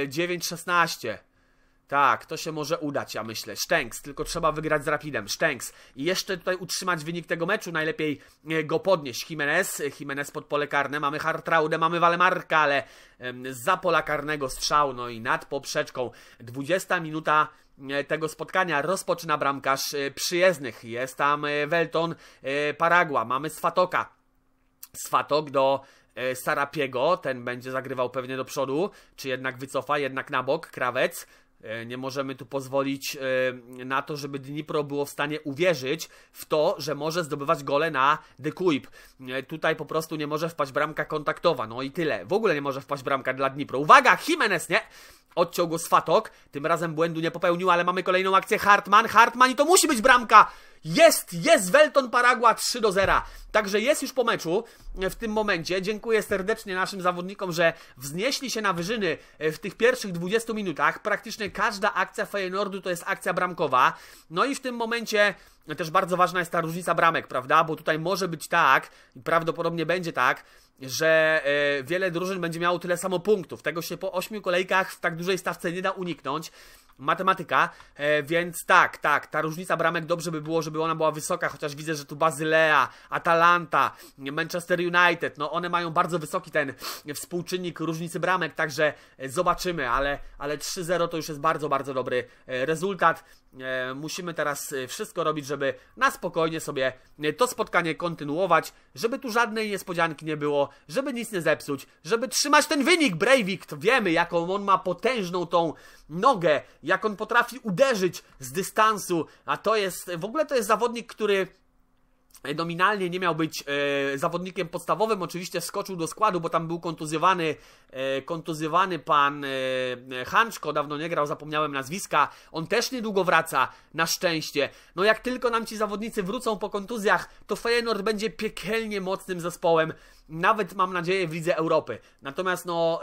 Speaker 1: 9-16. Tak, to się może udać, ja myślę. Sztęks, tylko trzeba wygrać z Rapidem. Sztęks. I jeszcze tutaj utrzymać wynik tego meczu, najlepiej e, go podnieść. Jimenez, e, Jimenez pod pole karne, mamy Hartraudę, mamy Walemarka, ale za pola karnego strzał, no i nad poprzeczką. 20 minuta E, tego spotkania rozpoczyna bramkarz e, przyjezdnych. Jest tam e, Welton Paragua, mamy Swatoka. Swatok do Sarapiego, ten będzie zagrywał pewnie do przodu, czy jednak wycofa, jednak na bok, Krawec. Nie możemy tu pozwolić na to, żeby Dnipro było w stanie uwierzyć w to, że może zdobywać gole na De Tutaj po prostu nie może wpaść bramka kontaktowa, no i tyle. W ogóle nie może wpaść bramka dla Dnipro. Uwaga, Jimenez, nie? Odciął go Swatok, tym razem błędu nie popełnił, ale mamy kolejną akcję Hartman, Hartman i to musi być bramka! Jest, jest Welton Paragua 3 do 0. Także jest już po meczu e, w tym momencie. Dziękuję serdecznie naszym zawodnikom, że wznieśli się na wyżyny e, w tych pierwszych 20 minutach. Praktycznie każda akcja Feyenoordu to jest akcja bramkowa. No i w tym momencie e, też bardzo ważna jest ta różnica bramek, prawda? Bo tutaj może być tak, i prawdopodobnie będzie tak, że wiele drużyn będzie miało tyle samo punktów. Tego się po 8 kolejkach w tak dużej stawce nie da uniknąć matematyka, e, więc tak, tak, ta różnica bramek dobrze by było, żeby ona była wysoka, chociaż widzę, że tu Bazylea, Atalanta, Manchester United, no one mają bardzo wysoki ten współczynnik różnicy bramek, także e, zobaczymy, ale, ale 3-0 to już jest bardzo, bardzo dobry e, rezultat. Musimy teraz wszystko robić, żeby na spokojnie sobie to spotkanie kontynuować, żeby tu żadnej niespodzianki nie było, żeby nic nie zepsuć, żeby trzymać ten wynik Breivik, wiemy jaką on ma potężną tą nogę, jak on potrafi uderzyć z dystansu, a to jest, w ogóle to jest zawodnik, który e, nominalnie nie miał być e, zawodnikiem podstawowym, oczywiście skoczył do składu, bo tam był kontuzjowany, e, kontuzjowany pan e, e, Hanczko, dawno nie grał, zapomniałem nazwiska, on też niedługo wraca, na szczęście. No jak tylko nam ci zawodnicy wrócą po kontuzjach, to Feyenoord będzie piekielnie mocnym zespołem, nawet mam nadzieję w Lidze Europy. Natomiast no,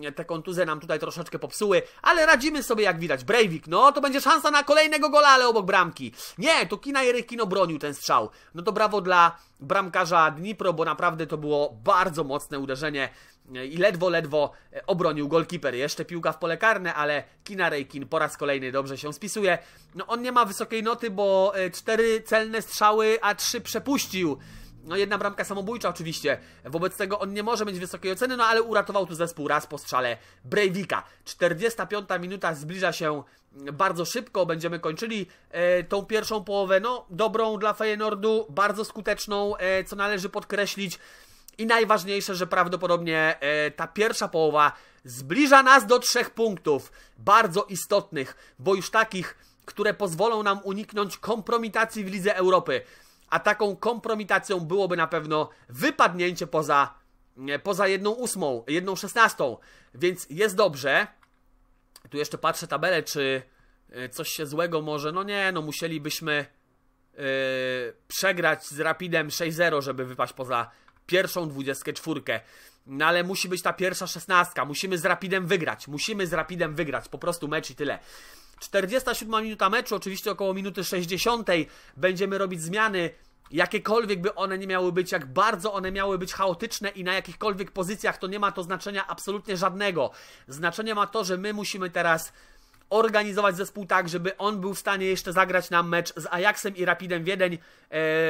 Speaker 1: yy, te kontuzje nam tutaj troszeczkę popsuły, ale radzimy sobie jak widać. Breivik, no to będzie szansa na kolejnego gola, ale obok bramki. Nie, to Kina Jerykino bronił ten strzał. No to brawo dla bramkarza Dnipro, bo naprawdę to było bardzo mocne uderzenie y, i ledwo, ledwo y, obronił golkiper. Jeszcze piłka w pole karne, ale Kina Rejkin po raz kolejny dobrze się spisuje. No on nie ma wysokiej noty, bo y, cztery celne strzały, a trzy przepuścił. No jedna bramka samobójcza oczywiście, wobec tego on nie może mieć wysokiej oceny, no ale uratował tu zespół raz po strzale Breivika. 45 minuta zbliża się bardzo szybko, będziemy kończyli e, tą pierwszą połowę, no dobrą dla Feyenoordu, bardzo skuteczną, e, co należy podkreślić. I najważniejsze, że prawdopodobnie e, ta pierwsza połowa zbliża nas do trzech punktów, bardzo istotnych, bo już takich, które pozwolą nam uniknąć kompromitacji w Lidze Europy a taką kompromitacją byłoby na pewno wypadnięcie poza, poza jedną ósmą, jedną szesnastą, więc jest dobrze. Tu jeszcze patrzę tabelę, czy e, coś się złego może, no nie, no musielibyśmy yy, przegrać z Rapidem 6-0, żeby wypaść poza pierwszą dwudziestkę czwórkę. No ale musi być ta pierwsza szesnastka, musimy z Rapidem wygrać, musimy z Rapidem wygrać, po prostu mecz i tyle. 47 minuta meczu, oczywiście około minuty 60. Będziemy robić zmiany jakiekolwiek by one nie miały być, jak bardzo one miały być chaotyczne i na jakichkolwiek pozycjach, to nie ma to znaczenia absolutnie żadnego. Znaczenie ma to, że my musimy teraz organizować zespół tak, żeby on był w stanie jeszcze zagrać nam mecz z Ajaxem i Rapidem Wiedeń e,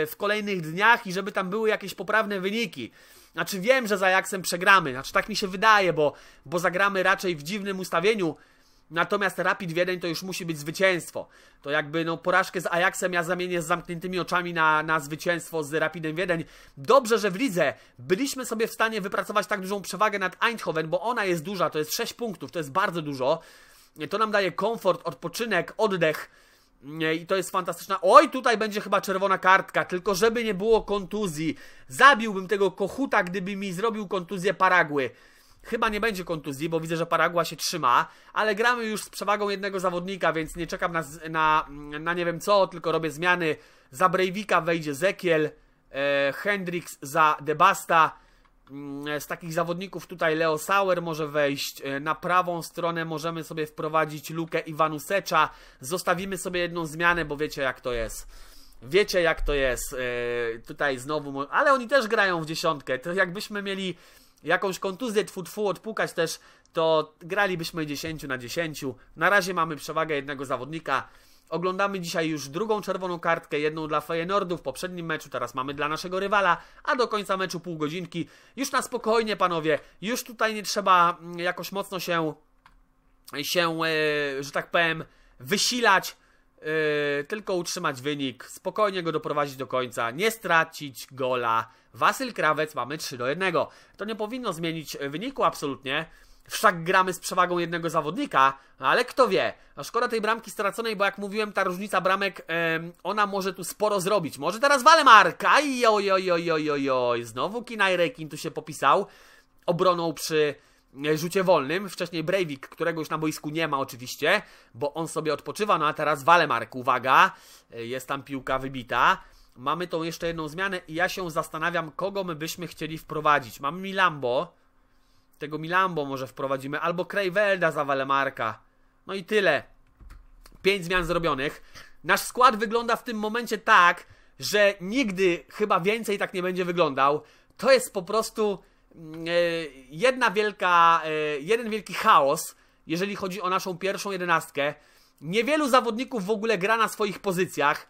Speaker 1: w kolejnych dniach i żeby tam były jakieś poprawne wyniki. Znaczy wiem, że z Ajaxem przegramy, znaczy tak mi się wydaje, bo, bo zagramy raczej w dziwnym ustawieniu, Natomiast Rapid Wiedeń to już musi być zwycięstwo. To jakby no, porażkę z Ajaxem ja zamienię z zamkniętymi oczami na, na zwycięstwo z Rapidem Wiedeń. Dobrze, że w lidze byliśmy sobie w stanie wypracować tak dużą przewagę nad Eindhoven, bo ona jest duża, to jest 6 punktów, to jest bardzo dużo. To nam daje komfort, odpoczynek, oddech. I to jest fantastyczna. Oj, tutaj będzie chyba czerwona kartka, tylko żeby nie było kontuzji. Zabiłbym tego kochuta, gdyby mi zrobił kontuzję paragły. Chyba nie będzie kontuzji, bo widzę, że Paragua się trzyma, ale gramy już z przewagą jednego zawodnika, więc nie czekam na, na, na nie wiem co, tylko robię zmiany. Za Brejwika wejdzie Zekiel, e, Hendrix za Debasta. Mm, e, z takich zawodników tutaj Leo Sauer może wejść. E, na prawą stronę możemy sobie wprowadzić Lukę Iwanu Secza. Zostawimy sobie jedną zmianę, bo wiecie jak to jest. Wiecie jak to jest, e, tutaj znowu, ale oni też grają w dziesiątkę, to jakbyśmy mieli jakąś kontuzję tfu, tfu odpukać też, to gralibyśmy 10 na 10. Na razie mamy przewagę jednego zawodnika. Oglądamy dzisiaj już drugą czerwoną kartkę, jedną dla Feyenoordu w poprzednim meczu, teraz mamy dla naszego rywala, a do końca meczu pół godzinki. Już na spokojnie, panowie, już tutaj nie trzeba mm, jakoś mocno się, się e, że tak powiem, wysilać, e, tylko utrzymać wynik, spokojnie go doprowadzić do końca, nie stracić gola Wasyl Krawec mamy 3 do 1. To nie powinno zmienić e, wyniku absolutnie. Wszak gramy z przewagą jednego zawodnika, no ale kto wie. A szkoda tej bramki straconej, bo jak mówiłem, ta różnica bramek, em, ona może tu sporo zrobić. Może teraz Walemarka i oj, oj, oj, oj, oj, Znowu Kinajrekin tu się popisał obroną przy e, rzucie wolnym. Wcześniej Breivik, którego już na boisku nie ma oczywiście, bo on sobie odpoczywa. No a teraz Walemark, uwaga, e, jest tam piłka wybita mamy tą jeszcze jedną zmianę i ja się zastanawiam, kogo my byśmy chcieli wprowadzić. Mamy Milambo, tego Milambo może wprowadzimy, albo Krejwelda za Walemarka. No i tyle. Pięć zmian zrobionych. Nasz skład wygląda w tym momencie tak, że nigdy chyba więcej tak nie będzie wyglądał. To jest po prostu mm, e, jedna wielka, e, jeden wielki chaos, jeżeli chodzi o naszą pierwszą jedenastkę. Niewielu zawodników w ogóle gra na swoich pozycjach.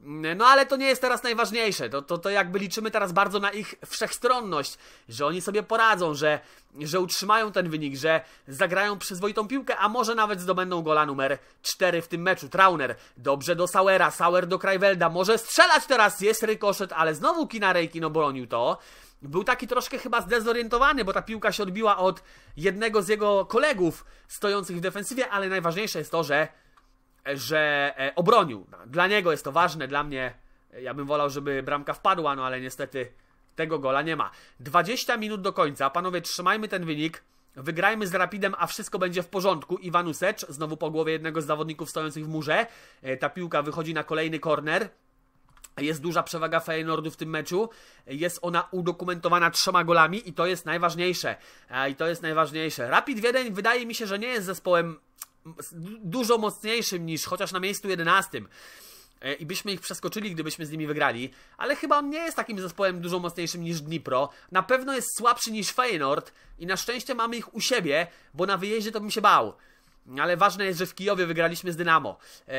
Speaker 1: No ale to nie jest teraz najważniejsze. To, to, to jakby liczymy teraz bardzo na ich wszechstronność, że oni sobie poradzą, że, że utrzymają ten wynik, że zagrają przyzwoitą piłkę, a może nawet zdobędą gola numer 4 w tym meczu. Trauner dobrze do Sauera, Sauer do Krajwelda, może strzelać teraz, jest rykoszet, ale znowu Kinarejki no obronił to. Był taki troszkę chyba zdezorientowany, bo ta piłka się odbiła od jednego z jego kolegów stojących w defensywie, ale najważniejsze jest to, że że e, obronił. No, dla niego jest to ważne, dla mnie e, ja bym wolał, żeby bramka wpadła, no ale niestety tego gola nie ma. 20 minut do końca, panowie, trzymajmy ten wynik. Wygrajmy z Rapidem, a wszystko będzie w porządku. Iwan Usecz, znowu po głowie jednego z zawodników stojących w murze. E, ta piłka wychodzi na kolejny korner. Jest duża przewaga Feyenoordu w tym meczu. Jest ona udokumentowana trzema golami i to jest najważniejsze. I to jest najważniejsze. Rapid Wiedeń wydaje mi się, że nie jest zespołem dużo mocniejszym niż chociaż na miejscu 11 e, i byśmy ich przeskoczyli, gdybyśmy z nimi wygrali, ale chyba on nie jest takim zespołem dużo mocniejszym niż Dnipro, na pewno jest słabszy niż Feyenoord i na szczęście mamy ich u siebie, bo na wyjeździe to bym się bał. Ale ważne jest, że w Kijowie wygraliśmy z Dynamo, eee,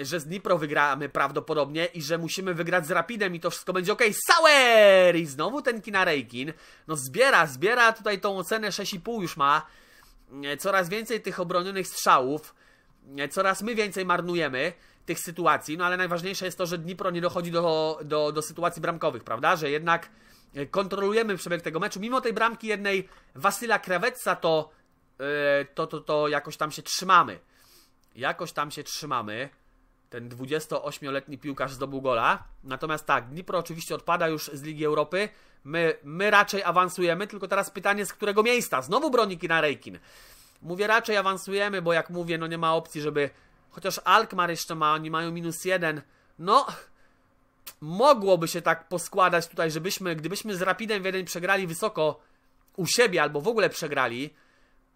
Speaker 1: że z Dnipro wygramy prawdopodobnie i że musimy wygrać z Rapidem i to wszystko będzie ok. Sauer! I znowu ten Kinarejkin, no zbiera, zbiera tutaj tą ocenę 6,5 już ma, E, coraz więcej tych obronionych strzałów, e, coraz my więcej marnujemy tych sytuacji, no ale najważniejsze jest to, że Dnipro nie dochodzi do, do, do sytuacji bramkowych, prawda? Że jednak e, kontrolujemy przebieg tego meczu. Mimo tej bramki jednej Wasyla Krewetca to, to, to, to jakoś tam się trzymamy. Jakoś tam się trzymamy ten 28-letni piłkarz zdobył gola. Natomiast tak, Dnipro oczywiście odpada już z Ligi Europy. My, my raczej awansujemy, tylko teraz pytanie z którego miejsca? Znowu broniki na Rejkin. Mówię raczej awansujemy, bo jak mówię, no nie ma opcji, żeby... Chociaż Alkmaar jeszcze ma, oni mają minus jeden. No, mogłoby się tak poskładać tutaj, żebyśmy, gdybyśmy z Rapidem Wiedeń przegrali wysoko u siebie albo w ogóle przegrali,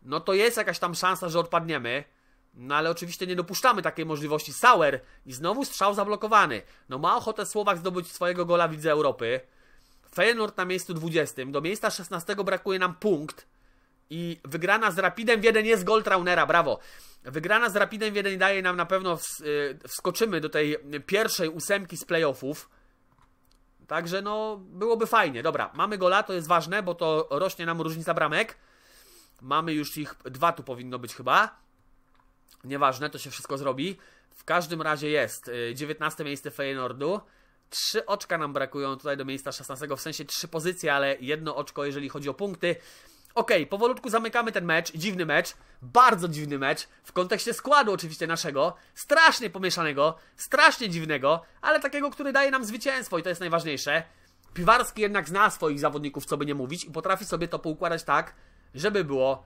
Speaker 1: no to jest jakaś tam szansa, że odpadniemy. No ale oczywiście nie dopuszczamy takiej możliwości. Sauer i znowu strzał zablokowany. No ma ochotę Słowak zdobyć swojego gola Widze Europy. Feyenoord na miejscu 20. Do miejsca 16 brakuje nam punkt. I wygrana z Rapidem w jest gol Traunera, brawo. Wygrana z Rapidem w daje nam na pewno y, wskoczymy do tej pierwszej ósemki z playoffów. Także no, byłoby fajnie. Dobra, mamy gola, to jest ważne, bo to rośnie nam różnica bramek. Mamy już ich dwa tu powinno być chyba. Nieważne, to się wszystko zrobi. W każdym razie jest 19 y, miejsce Feyenoordu. Trzy oczka nam brakują tutaj do miejsca 16, w sensie trzy pozycje, ale jedno oczko, jeżeli chodzi o punkty. Ok, powolutku zamykamy ten mecz, dziwny mecz, bardzo dziwny mecz, w kontekście składu oczywiście naszego, strasznie pomieszanego, strasznie dziwnego, ale takiego, który daje nam zwycięstwo i to jest najważniejsze. Piwarski jednak zna swoich zawodników, co by nie mówić i potrafi sobie to poukładać tak, żeby było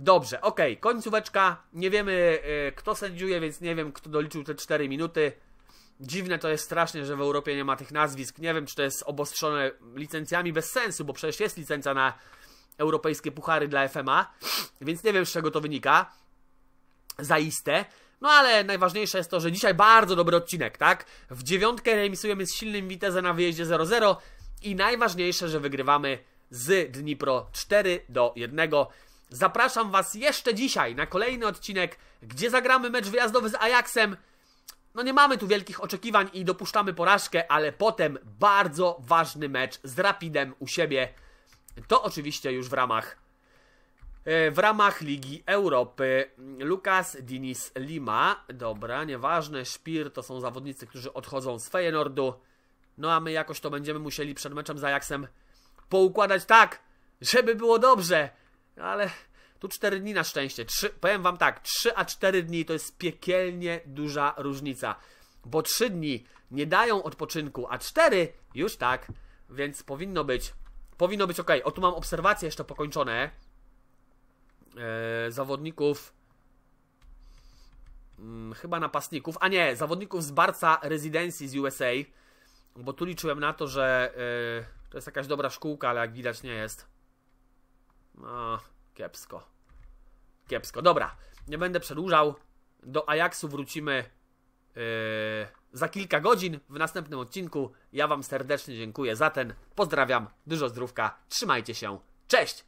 Speaker 1: Dobrze, okej, okay. końcóweczka. Nie wiemy, yy, kto sędziuje, więc nie wiem, kto doliczył te 4 minuty. Dziwne to jest strasznie, że w Europie nie ma tych nazwisk. Nie wiem, czy to jest obostrzone licencjami bez sensu, bo przecież jest licencja na europejskie puchary dla FMA, więc nie wiem, z czego to wynika. Zaiste. No ale najważniejsze jest to, że dzisiaj bardzo dobry odcinek, tak? W dziewiątkę remisujemy z silnym Witezem na wyjeździe 0-0 i najważniejsze, że wygrywamy z Dnipro 4 do 1. Zapraszam Was jeszcze dzisiaj na kolejny odcinek, gdzie zagramy mecz wyjazdowy z Ajaxem. No nie mamy tu wielkich oczekiwań i dopuszczamy porażkę, ale potem bardzo ważny mecz z Rapidem u siebie. To oczywiście już w ramach e, w ramach Ligi Europy. Lukas Dinis Lima, dobra, nieważne, Szpir to są zawodnicy, którzy odchodzą z Feyenoordu. No a my jakoś to będziemy musieli przed meczem z Ajaxem poukładać tak, żeby było dobrze ale tu 4 dni na szczęście. 3, powiem wam tak, 3 a 4 dni to jest piekielnie duża różnica, bo 3 dni nie dają odpoczynku, a 4 już tak, więc powinno być. Powinno być ok. O tu mam obserwacje jeszcze pokończone eee, zawodników. Hmm, chyba napastników, a nie, zawodników z Barca Rezydencji z USA, bo tu liczyłem na to, że yy, to jest jakaś dobra szkółka, ale jak widać nie jest. No, kiepsko. Kiepsko. Dobra, nie będę przedłużał. Do Ajaxu wrócimy yy, za kilka godzin w następnym odcinku. Ja Wam serdecznie dziękuję za ten. Pozdrawiam, dużo zdrówka, trzymajcie się, cześć!